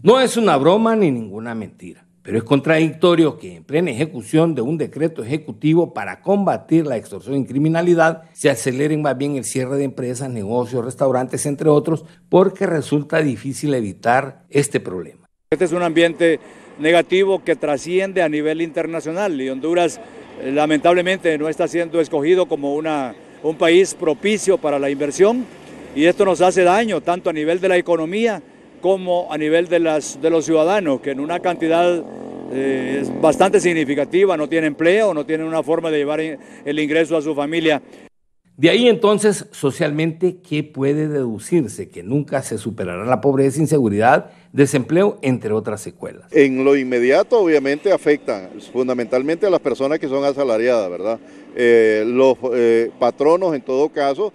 No es una broma ni ninguna mentira, pero es contradictorio que en plena ejecución de un decreto ejecutivo para combatir la extorsión y criminalidad se acelere más bien el cierre de empresas, negocios, restaurantes, entre otros, porque resulta difícil evitar este problema. Este es un ambiente negativo que trasciende a nivel internacional y Honduras eh, lamentablemente no está siendo escogido como una, un país propicio para la inversión y esto nos hace daño tanto a nivel de la economía, como a nivel de, las, de los ciudadanos, que en una cantidad eh, bastante significativa no tienen empleo, no tienen una forma de llevar eh, el ingreso a su familia. De ahí entonces, socialmente, ¿qué puede deducirse? Que nunca se superará la pobreza, inseguridad, desempleo, entre otras secuelas. En lo inmediato, obviamente, afectan fundamentalmente a las personas que son asalariadas, ¿verdad? Eh, los patronos, en todo caso,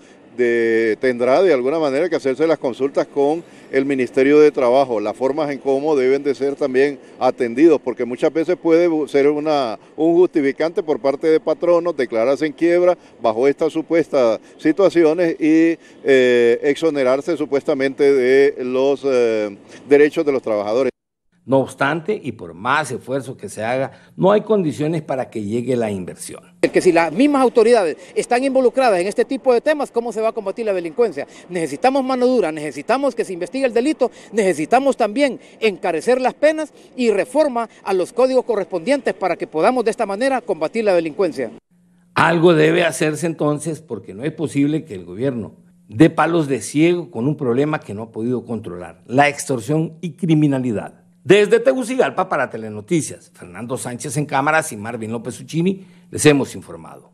tendrá de alguna manera que hacerse las consultas con el Ministerio de Trabajo, las formas en cómo deben de ser también atendidos, porque muchas veces puede ser una, un justificante por parte de patronos declararse en quiebra bajo estas supuestas situaciones y eh, exonerarse supuestamente de los eh, derechos de los trabajadores. No obstante, y por más esfuerzo que se haga, no hay condiciones para que llegue la inversión. Que si las mismas autoridades están involucradas en este tipo de temas, ¿cómo se va a combatir la delincuencia? Necesitamos mano dura, necesitamos que se investigue el delito, necesitamos también encarecer las penas y reforma a los códigos correspondientes para que podamos de esta manera combatir la delincuencia. Algo debe hacerse entonces porque no es posible que el gobierno dé palos de ciego con un problema que no ha podido controlar, la extorsión y criminalidad. Desde Tegucigalpa para Telenoticias, Fernando Sánchez en cámaras y Marvin López Uchini, les hemos informado.